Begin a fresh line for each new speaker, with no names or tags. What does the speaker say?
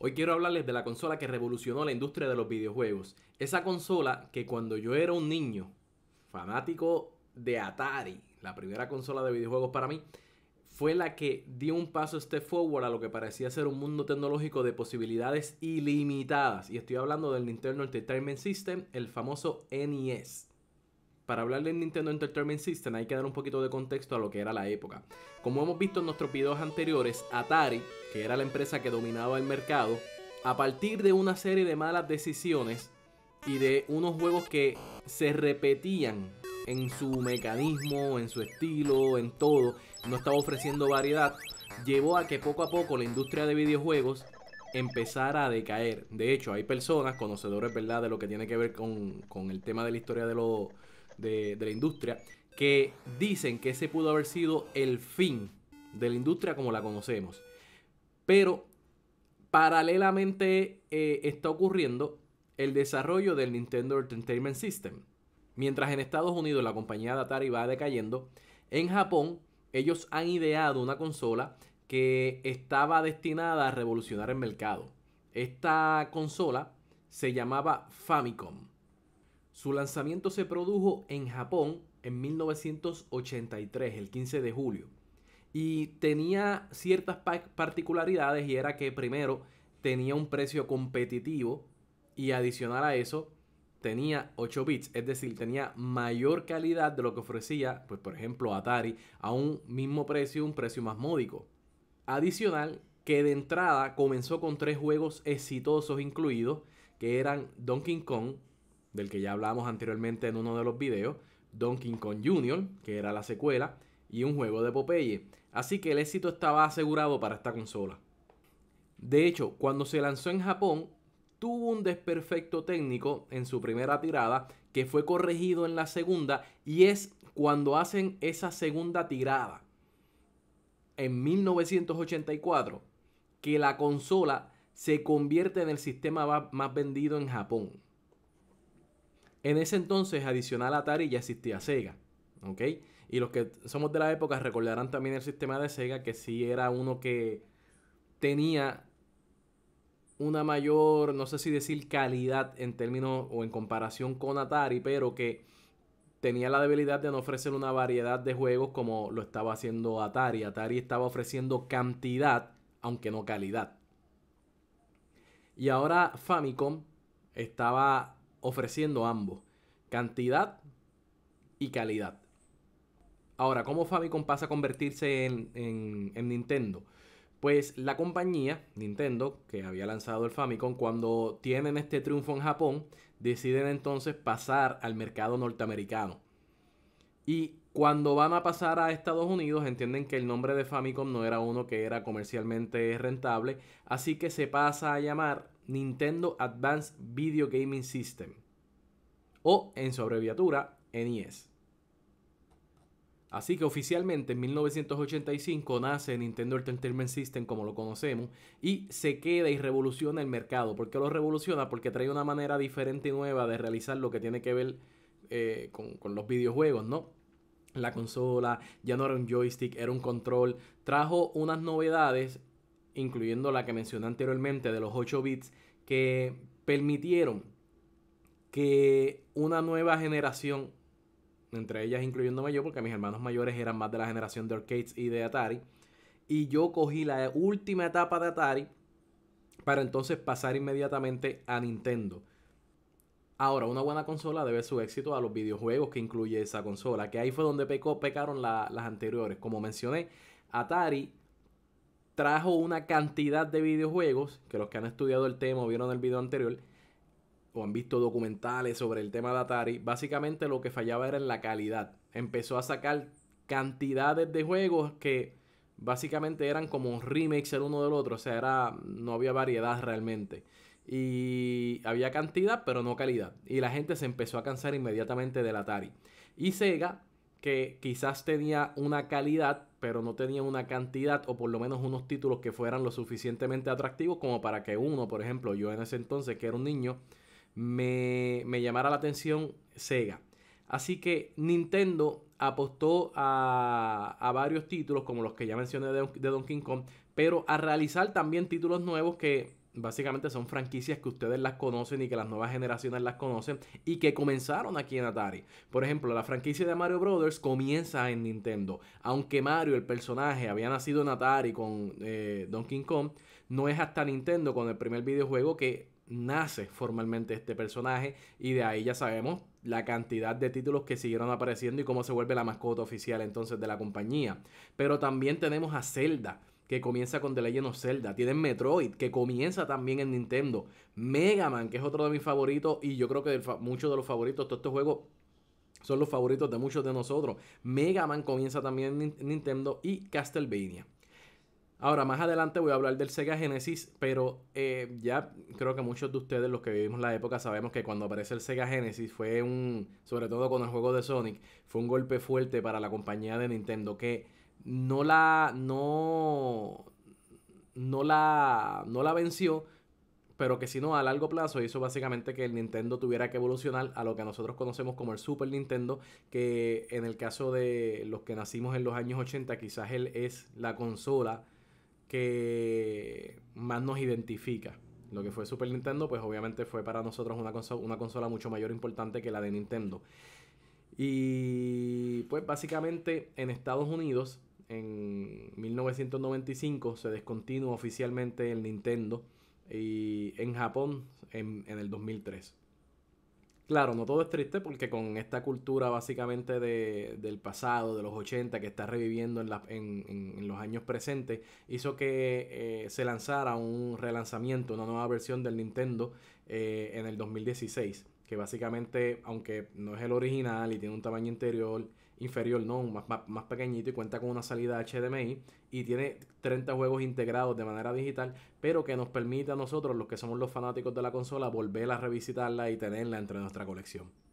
Hoy quiero hablarles de la consola que revolucionó la industria de los videojuegos. Esa consola que cuando yo era un niño, fanático de Atari, la primera consola de videojuegos para mí, fue la que dio un paso step forward a lo que parecía ser un mundo tecnológico de posibilidades ilimitadas. Y estoy hablando del Nintendo Entertainment System, el famoso NES. Para hablar del Nintendo Entertainment System hay que dar un poquito de contexto a lo que era la época. Como hemos visto en nuestros videos anteriores, Atari, que era la empresa que dominaba el mercado, a partir de una serie de malas decisiones y de unos juegos que se repetían en su mecanismo, en su estilo, en todo, no estaba ofreciendo variedad, llevó a que poco a poco la industria de videojuegos empezara a decaer. De hecho, hay personas, conocedores, ¿verdad?, de lo que tiene que ver con, con el tema de la historia de los de, la industria, que dicen que ese pudo haber sido el fin de la industria como la conocemos. Pero paralelamente eh, está ocurriendo el desarrollo del Nintendo Entertainment System. Mientras en Estados Unidos la compañía de Atari va decayendo, en Japón ellos han ideado una consola que estaba destinada a revolucionar el mercado. Esta consola se llamaba Famicom. Su lanzamiento se produjo en Japón en 1983, el 15 de julio. Y tenía ciertas particularidades y era que primero tenía un precio competitivo y adicional a eso tenía 8 bits, es decir, tenía mayor calidad de lo que ofrecía, pues por ejemplo Atari, a un mismo precio, un precio más módico. Adicional que de entrada comenzó con tres juegos exitosos incluidos, que eran Donkey Kong, del que ya hablábamos anteriormente en uno de los videos, Donkey Kong Jr., que era la secuela, y un juego de Popeye, así que el éxito estaba asegurado para esta consola. De hecho, cuando se lanzó en Japón, tuvo un desperfecto técnico en su primera tirada que fue corregido en la segunda y es cuando hacen esa segunda tirada en 1984 que la consola se convierte en el sistema más vendido en Japón. En ese entonces, adicional a Atari, ya existía Sega. ¿Ok? Y los que somos de la época recordarán también el sistema de Sega, que sí era uno que tenía una mayor, no sé si decir calidad en términos o en comparación con Atari, pero que tenía la debilidad de no ofrecer una variedad de juegos como lo estaba haciendo Atari. Atari estaba ofreciendo cantidad, aunque no calidad. Y ahora Famicom estaba ofreciendo ambos, cantidad y calidad. Ahora, ¿cómo Famicom pasa a convertirse en, Nintendo? Pues la compañía, Nintendo, que había lanzado el Famicom, cuando tienen este triunfo en Japón, deciden entonces pasar al mercado norteamericano. Y cuando van a pasar a Estados Unidos, entienden que el nombre de Famicom no era uno que era comercialmente rentable, así que se pasa a llamar Nintendo Advanced Video Gaming System, o en su abreviatura NES. Así que oficialmente en 1985 nace Nintendo Entertainment System como lo conocemos y se queda y revoluciona el mercado. ¿Por qué lo revoluciona? Porque trae una manera diferente y nueva de realizar lo que tiene que ver eh, con los videojuegos, ¿no? la consola, ya no era un joystick, era un control. Trajo unas novedades, incluyendo la que mencioné anteriormente de los 8 bits, que permitieron que una nueva generación, entre ellas incluyéndome yo, porque mis hermanos mayores eran más de la generación de arcades y de Atari, y yo cogí la última etapa de Atari para entonces pasar inmediatamente a Nintendo. Ahora, una buena consola debe su éxito a los videojuegos que incluye esa consola, que ahí fue donde pecó, pecaron las anteriores. Como mencioné, Atari trajo una cantidad de videojuegos, que los que han estudiado el tema o vieron el video anterior, o han visto documentales sobre el tema de Atari, básicamente lo que fallaba era en la calidad. Empezó a sacar cantidades de juegos que básicamente eran como remakes el uno del otro, o sea, era, no había variedad realmente y había cantidad pero no calidad. Y la gente se empezó a cansar inmediatamente del Atari. Y Sega, que quizás tenía una calidad pero no tenía una cantidad o por lo menos unos títulos que fueran lo suficientemente atractivos como para que uno, por ejemplo, yo en ese entonces que era un niño, me, llamara la atención Sega. Así que Nintendo apostó a, varios títulos como los que ya mencioné de, de Donkey Kong, pero a realizar también títulos nuevos que básicamente son franquicias que ustedes las conocen y que las nuevas generaciones las conocen y que comenzaron aquí en Atari. Por ejemplo, la franquicia de Mario Brothers comienza en Nintendo. Aunque Mario, el personaje, había nacido en Atari con eh, Donkey Kong, no es hasta Nintendo con el primer videojuego que nace formalmente este personaje y de ahí ya sabemos la cantidad de títulos que siguieron apareciendo y cómo se vuelve la mascota oficial entonces de la compañía. Pero también tenemos a Zelda que comienza con The Legend of Zelda. Tienen Metroid, que comienza también en Nintendo. Mega Man, que es otro de mis favoritos. Y yo creo que muchos de los favoritos, todos estos juegos son los favoritos de muchos de nosotros. Mega Man comienza también en Nintendo y Castlevania. Ahora, más adelante voy a hablar del Sega Genesis, pero eh, ya creo que muchos de ustedes, los que vivimos la época, sabemos que cuando aparece el Sega Genesis fue un, sobre todo con el juego de Sonic, fue un golpe fuerte para la compañía de Nintendo, que no la, no, no la, no la venció, pero que si no, a largo plazo hizo básicamente que el Nintendo tuviera que evolucionar a lo que nosotros conocemos como el Super Nintendo, que en el caso de los que nacimos en los años 80, quizás él es la consola que más nos identifica. Lo que fue Super Nintendo, pues obviamente fue para nosotros una consola, una consola mucho mayor importante que la de Nintendo. Y pues básicamente en Estados Unidos en 1995 se descontinuó oficialmente el Nintendo y en Japón en, en, el 2003. Claro, no todo es triste porque con esta cultura básicamente de, del pasado, de los 80, que está reviviendo en, los años presentes, hizo que eh, se lanzara un relanzamiento, una nueva versión del Nintendo eh, en el 2016, que básicamente, aunque no es el original y tiene un tamaño interior inferior, ¿no? Más, pequeñito y cuenta con una salida HDMI y tiene 30 juegos integrados de manera digital, pero que nos permite a nosotros, los que somos los fanáticos de la consola, volver a revisitarla y tenerla entre nuestra colección.